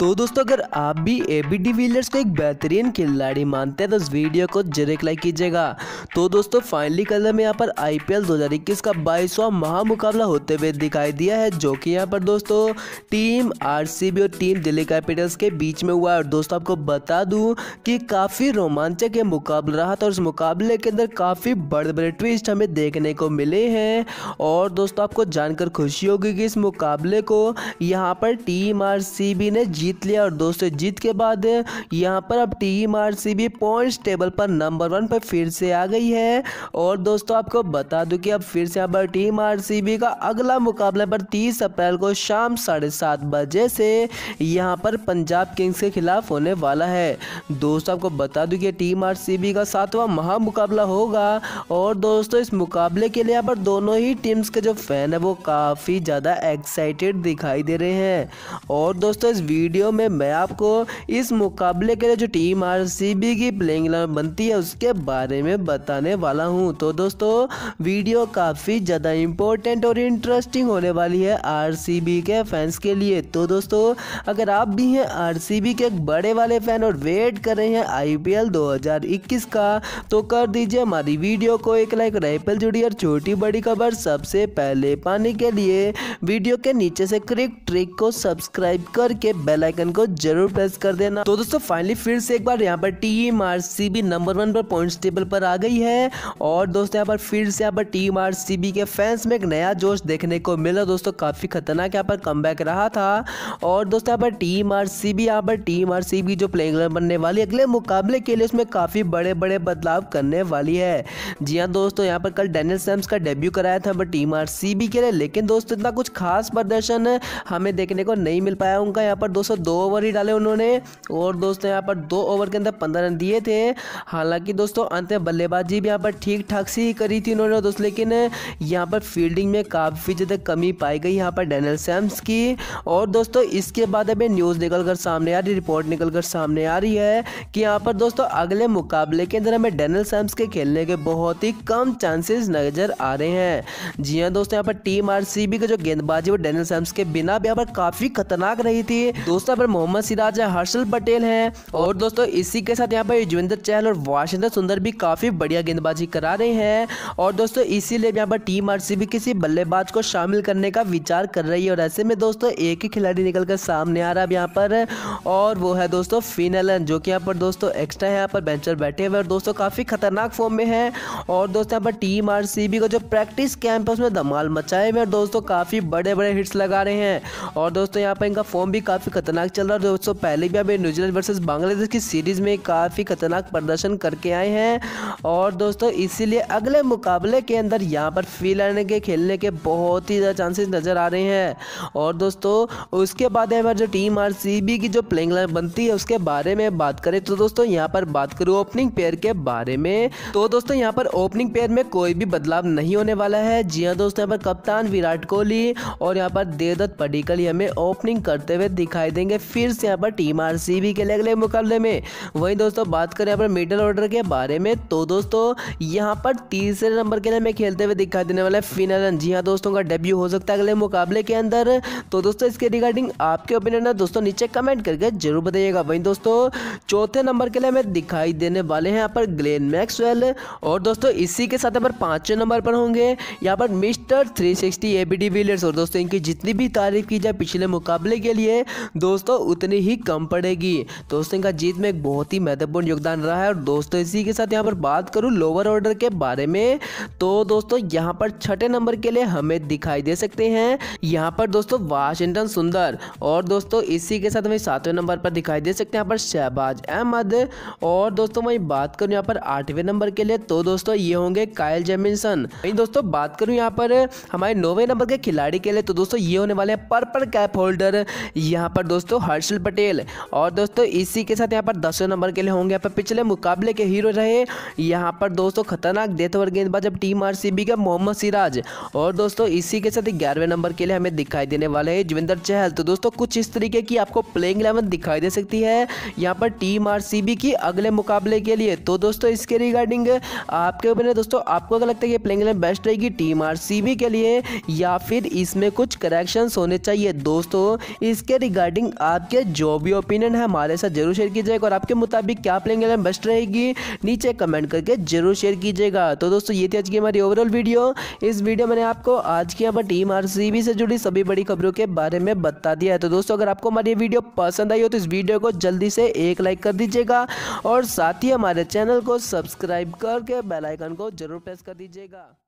तो दोस्तों अगर आप भी ए बी को एक बेहतरीन खिलाड़ी मानते हैं तो इस वीडियो को जरूर लाइक कीजिएगा तो दोस्तों फाइनली कल हमें यहाँ पर आईपीएल 2021 का बाईसवां महामुकाबला होते हुए दिखाई दिया है जो कि यहाँ पर दोस्तों टीम आरसीबी और टीम दिल्ली कैपिटल्स के बीच में हुआ है और दोस्तों आपको बता दूँ कि काफ़ी रोमांचक ये मुकाबला रहा था और इस मुकाबले के अंदर काफ़ी बड़े बड़े ट्विस्ट हमें देखने को मिले हैं और दोस्तों आपको जानकर खुशी होगी कि इस मुकाबले को यहाँ पर टीम आर ने जीत लिया और दोस्तों जीत के बाद यहाँ पर अब team R C B points table पर नंबर वन पर फिर से आ गई है और दोस्तों आपको बता दूं कि अब फिर से यहाँ पर टीम आर सी बी का अगला मुकाबला पर तीस अप्रैल को शाम साढ़े सात बजे से यहाँ पर पंजाब किंग्स के खिलाफ होने वाला है दोस्तों आपको बता दूं कि टीम आर सी बी का सातवां महामुकाबला होगा और दोस्तों इस मुकाबले के लिए यहाँ पर दोनों ही टीम्स के जो फैन है वो काफ़ी ज़्यादा एक्साइटेड दिखाई दे रहे हैं और दोस्तों इस वीडियो वीडियो में मैं आपको इस मुकाबले के लिए जो टीम आर की प्लेइंग बनती है उसके बारे में बताने वाला हूँ तो दोस्तों वीडियो काफ़ी ज़्यादा इम्पोर्टेंट और इंटरेस्टिंग होने वाली है आर के फैंस के लिए तो दोस्तों अगर आप भी हैं आर के एक बड़े वाले फ़ैन और वेट कर रहे हैं आई पी 2021 का तो कर दीजिए हमारी वीडियो को एक लाइक राइफल जुड़ी और छोटी बड़ी खबर सबसे पहले पाने के लिए वीडियो के नीचे से क्रिक ट्रिक को सब्सक्राइब करके बेल बेलाइकन को जरूर प्रेस कर देना तो दोस्तों फाइनली फिर से एक बार यहाँ पर team R C B number one पर पॉइंट टेबल पर आ गई है और दोस्तों यहाँ पर फिर से यहाँ पर टीम आर सी बी के फैंस में एक नया जोश देखने को मिला दोस्तों काफ़ी खतरनाक यहाँ पर कम रहा था और दोस्तों यहाँ पर टीम आर सी बी यहाँ पर टीम आर सी बी जो प्लेइंग बनने वाली अगले मुकाबले के लिए उसमें काफ़ी बड़े बड़े बदलाव करने वाली है जी हाँ दोस्तों यहाँ पर कल डेनियल सैम्स का डेब्यू कराया था टीम आर सी बी के लिए लेकिन दोस्तों इतना कुछ खास प्रदर्शन हमें देखने को नहीं मिल पाया उनका यहाँ पर दोस्तों दो ओवर ही डाले उन्होंने और दोस्तों यहाँ पर दो ओवर के अंदर पंद्रह रन दिए थे हालांकि दोस्तों अंत में बल्लेबाजी भी यहाँ पर ठीक ठाक सी करी थी उन्होंने दोस्तों लेकिन यहाँ पर फील्डिंग में काफ़ी ज़्यादा कमी पाई गई यहाँ पर डैनल सैम्स की और दोस्तों इसके बाद अभी न्यूज़ निकल कर सामने आ रही रिपोर्ट निकल कर सामने आ रही है कि यहाँ पर दोस्तों अगले मुकाबले के अंदर हमें डैनल सैम्स के खेलने के बहुत ही कम चांसेस नज़र आ रहे हैं जी हाँ दोस्तों यहाँ पर टीम आर का जो गेंदबाजी वो डैनल सैम्स के बिना भी यहाँ पर काफ़ी खतरनाक रही थी दोस्तों दोस्तों यहाँ पर मोहम्मद सिराज है हर्षल पटेल है और दोस्तों इसी के साथ यहाँ पर युजवेंद्र चहल और वाशिंदर सुंदर भी काफ़ी बढ़िया गेंदबाजी करा रहे हैं और दोस्तों इसीलिए यहाँ पर टीम आरसीबी किसी बल्लेबाज को शामिल करने का विचार कर रही है और ऐसे में दोस्तों एक ही खिलाड़ी निकल कर सामने आ रहा है यहाँ पर और वो है दोस्तों फिनलन जो कि यहाँ पर दोस्तों एक्स्ट्रा है यहाँ पर बेंचर बैठे हुए और दोस्तों काफ़ी खतरनाक फॉर्म में है और दोस्तों यहाँ पर टीम आर का जो प्रैक्टिस कैंप है उसमें धमाल मचाए हुए और दोस्तों काफ़ी बड़े बड़े हिट्स लगा रहे हैं और दोस्तों यहाँ पर इनका फॉर्म भी काफ़ी खतरनाक चल रहा है दोस्तों पहले भी अभी न्यूजीलैंड वर्सेस बांग्लादेश की सीरीज में काफ़ी खतरनाक प्रदर्शन करके आए हैं और दोस्तों इसीलिए अगले मुकाबले के अंदर यहाँ पर फील्ड के खेलने के बहुत ही ज़्यादा चांसेस नज़र आ रहे हैं और दोस्तों उसके बाद यहाँ पर जो टीम आर की जो प्लेइंग लाइन बनती है उसके बारे में बात करें तो दोस्तों यहाँ पर बात करूँ ओपनिंग पेयर के बारे में तो दोस्तों यहाँ पर ओपनिंग पेयर में कोई भी बदलाव नहीं होने वाला है जी हाँ दोस्तों यहाँ पर कप्तान विराट कोहली और यहाँ पर देवदत्त पडिकल हमें ओपनिंग करते हुए दिखाई देंगे फिर से यहाँ पर टीम आर के लिए अगले मुकाबले में वहीं दोस्तों बात करें यहाँ पर मिडल ऑर्डर के बारे में तो दोस्तों यहाँ पर तीसरे नंबर के लिए हमें खेलते हुए दिखाई देने वाला है फिनरन जी हाँ दोस्तों का डेब्यू हो सकता है अगले मुकाबले के अंदर तो दोस्तों इसके रिगार्डिंग आपके ओपिनियन है दोस्तों नीचे कमेंट करके जरूर बताइएगा वहीं दोस्तों चौथे नंबर के लिए हमें दिखाई देने वाले हैं यहाँ पर ग्लेन मैक्सवेल और दोस्तों इसी के साथ यहाँ पर पाँचवें नंबर पर होंगे यहाँ पर mister three sixty A Villiers और दोस्तों इनकी जितनी भी तारीफ की जाए पिछले मुकाबले के लिए दोस्तों उतनी ही कम पड़ेगी दोस्तों इनका जीत में एक बहुत ही महत्वपूर्ण योगदान रहा है और दोस्तों इसी के साथ यहाँ पर बात करूँ लोअर ऑर्डर के बारे में तो दोस्तों यहाँ पर छठे नंबर के लिए हमें दिखाई दे सकते हैं यहाँ पर दोस्तों वाशिंगटन सुंदर और दोस्तों इसी के साथ हमें सातवें नंबर पर दिखाई दे सकते हैं यहाँ पर शहबाज अहमद और दोस्तों वही बात करूँ यहाँ पर आठवें नंबर के लिए तो दोस्तों ये होंगे कायल जेमिनसन वही दोस्तों बात करूँ यहाँ पर हमारे नौवे नंबर के खिलाड़ी के लिए तो दोस्तों ये होने वाले हैं पर्पल कैप होल्डर यहाँ पर दोस्तों दोस्तों हर्षल पटेल और दोस्तों इसी के साथ यहाँ पर दसवें नंबर के लिए होंगे यहाँ पर पिछले मुकाबले के हीरो रहे यहाँ पर दोस्तों खतरनाक डेथ ओवर गेंदबाज अब टीम आर का मोहम्मद सिराज और दोस्तों इसी के साथ ग्यारहवें नंबर के लिए हमें दिखाई देने वाले हैं जुविंदर चहल तो दोस्तों कुछ इस तरीके की आपको प्लेइंग इलेवन दिखाई दे सकती है यहाँ पर टीम आर की अगले मुकाबले के लिए तो दोस्तों इसके रिगार्डिंग आपके ऊपर दोस्तों आपको क्या लगता है कि प्लेइंग इलेवन बेस्ट रहेगी टीम आर के लिए या फिर इसमें कुछ करेक्शंस होने चाहिए दोस्तों इसके रिगार्डिंग आपके जो भी ओपिनियन है हमारे साथ जरूर शेयर कीजिएगा और आपके मुताबिक क्या प्लेंग एलेवन बेस्ट रहेगी नीचे कमेंट करके जरूर शेयर कीजिएगा तो दोस्तों ये थी आज की हमारी ओवरऑल वीडियो इस वीडियो मैंने आपको आज की यहाँ टीम आर से जुड़ी सभी बड़ी खबरों के बारे में बता दिया है तो दोस्तों अगर आपको हमारी वीडियो पसंद आई हो तो इस वीडियो को जल्दी से एक लाइक कर दीजिएगा और साथ ही हमारे चैनल को सब्सक्राइब करके बेलाइकन को जरूर प्रेस कर दीजिएगा